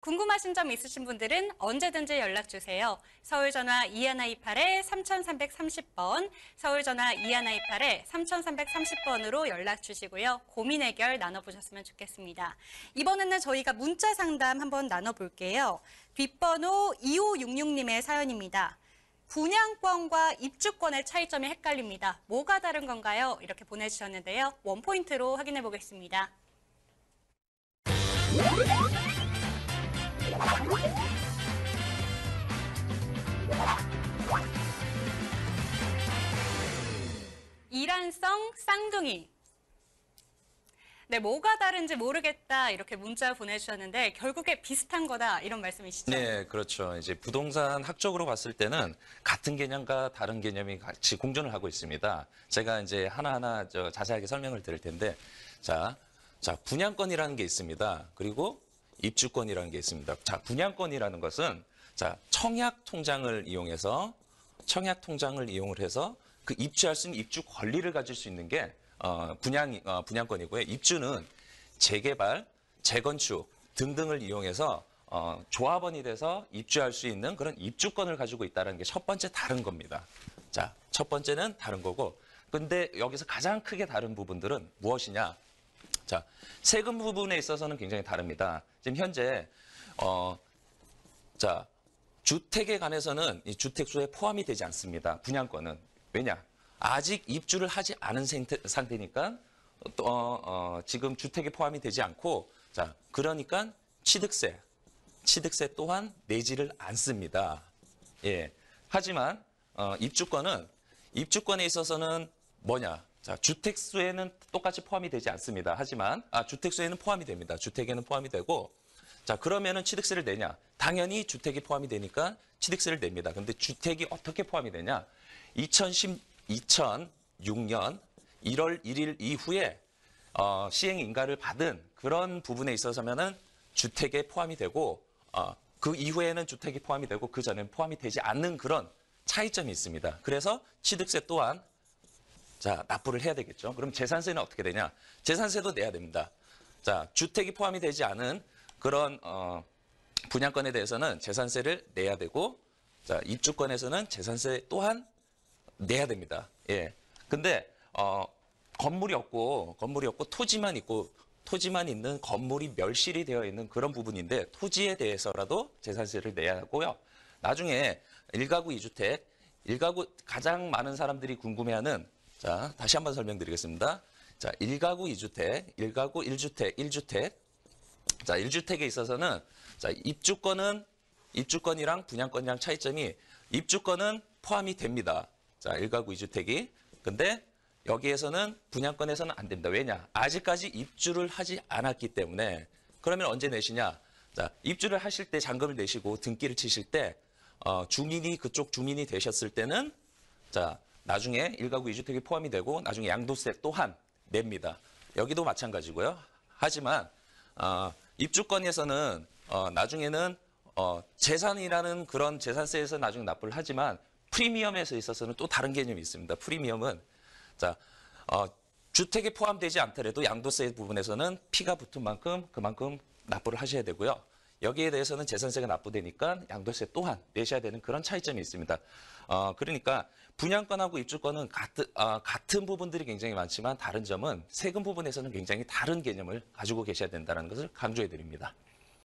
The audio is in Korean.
궁금하신 점 있으신 분들은 언제든지 연락 주세요. 서울 전화 2 1 2 8 3330번, 서울 전화 2 1 2 8 3330번으로 연락 주시고요. 고민 해결 나눠보셨으면 좋겠습니다. 이번에는 저희가 문자 상담 한번 나눠볼게요. 뒷번호 2566님의 사연입니다. 분양권과 입주권의 차이점이 헷갈립니다. 뭐가 다른 건가요? 이렇게 보내주셨는데요. 원포인트로 확인해 보겠습니다. 일관성 쌍둥이. 네, 뭐가 다른지 모르겠다 이렇게 문자 보내주셨는데 결국에 비슷한 거다 이런 말씀이시죠? 네, 그렇죠. 이제 부동산 학적으로 봤을 때는 같은 개념과 다른 개념이 같이 공존을 하고 있습니다. 제가 이제 하나하나 자세하게 설명을 드릴 텐데, 자, 자 분양권이라는 게 있습니다. 그리고 입주권이라는 게 있습니다. 자, 분양권이라는 것은 자 청약 통장을 이용해서 청약 통장을 이용을 해서 그 입주할 수 있는 입주 권리를 가질 수 있는 게 어, 분양 어, 분양권이고요. 입주는 재개발, 재건축 등등을 이용해서 어, 조합원이 돼서 입주할 수 있는 그런 입주권을 가지고 있다는 게 첫 번째 다른 겁니다. 자, 첫 번째는 다른 거고. 근데 여기서 가장 크게 다른 부분들은 무엇이냐? 자, 세금 부분에 있어서는 굉장히 다릅니다. 지금 현재 어, 자, 주택에 관해서는 이 주택수에 포함이 되지 않습니다. 분양권은. 왜냐? 아직 입주를 하지 않은 상태, 니까또 어, 어, 지금 주택에 포함이 되지 않고 자 그러니까 취득세 취득세 또한 내지를 않습니다. 예. 하지만 어, 입주권은 입주권에 있어서는 뭐냐? 자, 주택수에는 똑같이 포함이 되지 않습니다. 하지만 아, 주택수에는 포함이 됩니다. 주택에는 포함이 되고 자, 그러면은 취득세를 내냐? 당연히 주택이 포함이 되니까 취득세를 냅니다. 근데 주택이 어떻게 포함이 되냐? 2 0 1 0 6년 1월 1일 이후에 어, 시행 인가를 받은 그런 부분에 있어서면은 주택에 포함이 되고 어, 그 이후에는 주택이 포함이 되고 그 전에는 포함이 되지 않는 그런 차이점이 있습니다. 그래서 취득세 또한 자 납부를 해야 되겠죠. 그럼 재산세는 어떻게 되냐? 재산세도 내야 됩니다. 자 주택이 포함이 되지 않은 그런 어, 분양권에 대해서는 재산세를 내야 되고 자 입주권에서는 재산세 또한 내야 됩니다. 예. 근데 어 건물이 없고 건물이 없고 토지만 있고 토지만 있는 건물이 멸실이 되어 있는 그런 부분인데 토지에 대해서라도 재산세를 내야 하고요. 나중에 1가구 2주택, 1가구 가장 많은 사람들이 궁금해하는 자, 다시 한 번 설명드리겠습니다. 자, 1가구 2주택, 1가구 1주택, 1주택. 자, 1주택에 있어서는 자, 입주권은 입주권이랑 분양권이랑 차이점이 입주권은 포함이 됩니다. 자, 1가구 2주택이. 근데 여기에서는 분양권에서는 안 됩니다. 왜냐? 아직까지 입주를 하지 않았기 때문에 그러면 언제 내시냐? 자, 입주를 하실 때 잔금을 내시고 등기를 치실 때 어, 주민이 그쪽 주민이 되셨을 때는 자, 나중에 1가구 2주택이 포함이 되고 나중에 양도세 또한 냅니다. 여기도 마찬가지고요. 하지만 어, 입주권에서는 어, 나중에는 어, 재산이라는 그런 재산세에서 나중에 납부를 하지만 프리미엄에서 있어서는 또 다른 개념이 있습니다. 프리미엄은 자 어, 주택에 포함되지 않더라도 양도세 부분에서는 피가 붙은 만큼 그만큼 납부를 하셔야 되고요. 여기에 대해서는 재산세가 납부되니까 양도세 또한 내셔야 되는 그런 차이점이 있습니다. 어, 그러니까 분양권하고 입주권은 같은, 어, 같은 부분들이 굉장히 많지만 다른 점은 세금 부분에서는 굉장히 다른 개념을 가지고 계셔야 된다는 것을 강조해 드립니다.